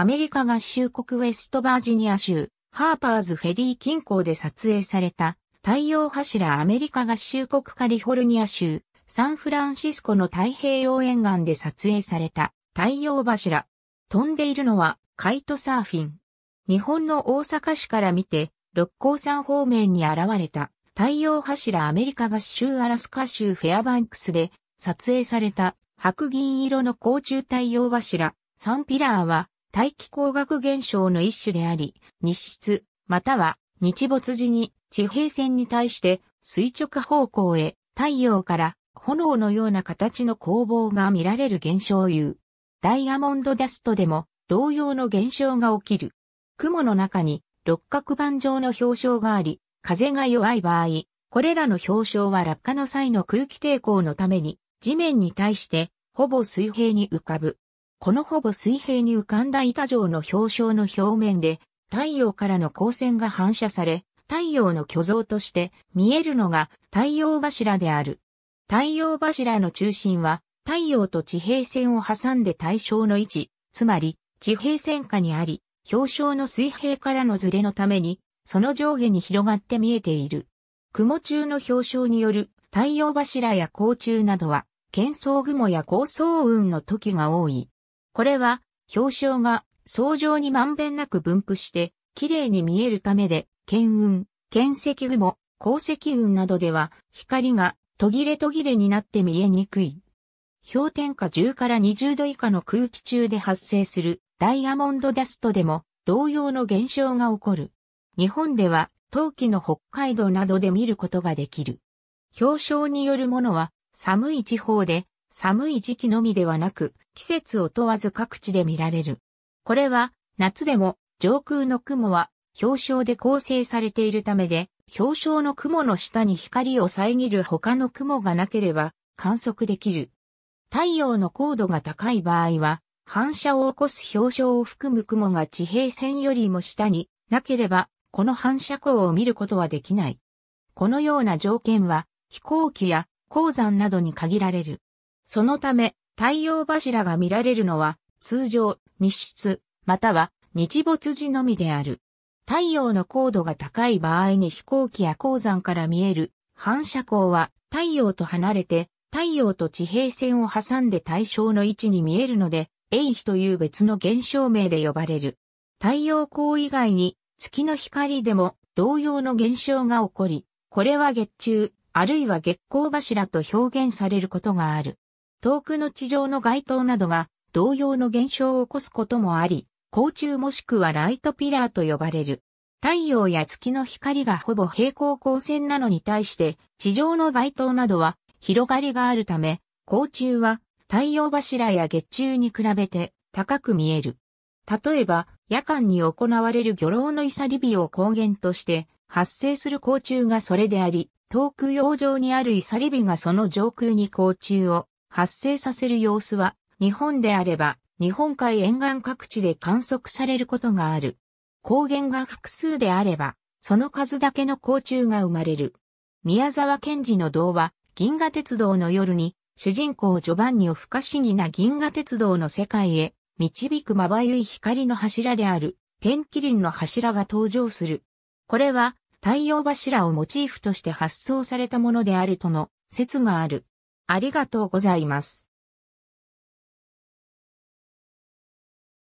アメリカ合衆国ウェストバージニア州、ハーパーズフェリー近郊で撮影された、太陽柱アメリカ合衆国カリフォルニア州、サンフランシスコの太平洋沿岸で撮影された太陽柱。飛んでいるのはカイトサーフィン。日本の大阪市から見て、六甲山方面に現れた太陽柱アメリカ合衆アラスカ州フェアバンクスで撮影された白銀色の甲虫太陽柱、サンピラーは大気光学現象の一種であり、日出、または日没時に地平線に対して垂直方向へ太陽から炎のような形の攻防が見られる現象を言う。ダイヤモンドダストでも同様の現象が起きる。雲の中に六角板状の氷床があり、風が弱い場合、これらの氷床は落下の際の空気抵抗のために地面に対してほぼ水平に浮かぶ。このほぼ水平に浮かんだ板状の氷床の表面で、太陽からの光線が反射され、太陽の巨像として見えるのが太陽柱である。太陽柱の中心は太陽と地平線を挟んで対象の位置、つまり地平線下にあり、氷床の水平からのズレのために、その上下に広がって見えている。雲中の氷床による太陽柱や光柱などは、喧騒雲や高層雲の時が多い。これは、氷床が相乗にまんべんなく分布して、綺麗に見えるためで、剣雲、剣石雲、鉱石雲などでは、光が途切れ途切れになって見えにくい。氷点下10から20度以下の空気中で発生するダイヤモンドダストでも同様の現象が起こる。日本では冬季の北海道などで見ることができる。氷床によるものは寒い地方で寒い時期のみではなく、季節を問わず各地で見られる。これは、夏でも上空の雲は氷床で構成されているためで、氷床の雲の下に光を遮る他の雲がなければ観測できる。太陽の高度が高い場合は、反射を起こす氷床を含む雲が地平線よりも下になければ、この反射光を見ることはできない。このような条件は、飛行機や鉱山などに限られる。そのため、太陽柱が見られるのは、通常、日出、または日没時のみである。太陽の高度が高い場合に飛行機や鉱山から見える反射光は太陽と離れて太陽と地平線を挟んで対象の位置に見えるので、エ比という別の現象名で呼ばれる。太陽光以外に月の光でも同様の現象が起こり、これは月中、あるいは月光柱と表現されることがある。遠くの地上の街灯などが同様の現象を起こすこともあり、光柱もしくはライトピラーと呼ばれる。太陽や月の光がほぼ平行光線なのに対して、地上の街灯などは広がりがあるため、光柱は太陽柱や月柱に比べて高く見える。例えば、夜間に行われる魚老のイサリビを光源として発生する光柱がそれであり、遠く洋上にあるイサリビがその上空に光柱を発生させる様子は、日本であれば、日本海沿岸各地で観測されることがある。光原が複数であれば、その数だけの甲虫が生まれる。宮沢賢治の童話、銀河鉄道の夜に、主人公ジョバンニを不可思議な銀河鉄道の世界へ、導くまばゆい光の柱である、天気輪の柱が登場する。これは、太陽柱をモチーフとして発想されたものであるとの説がある。ありがとうございます。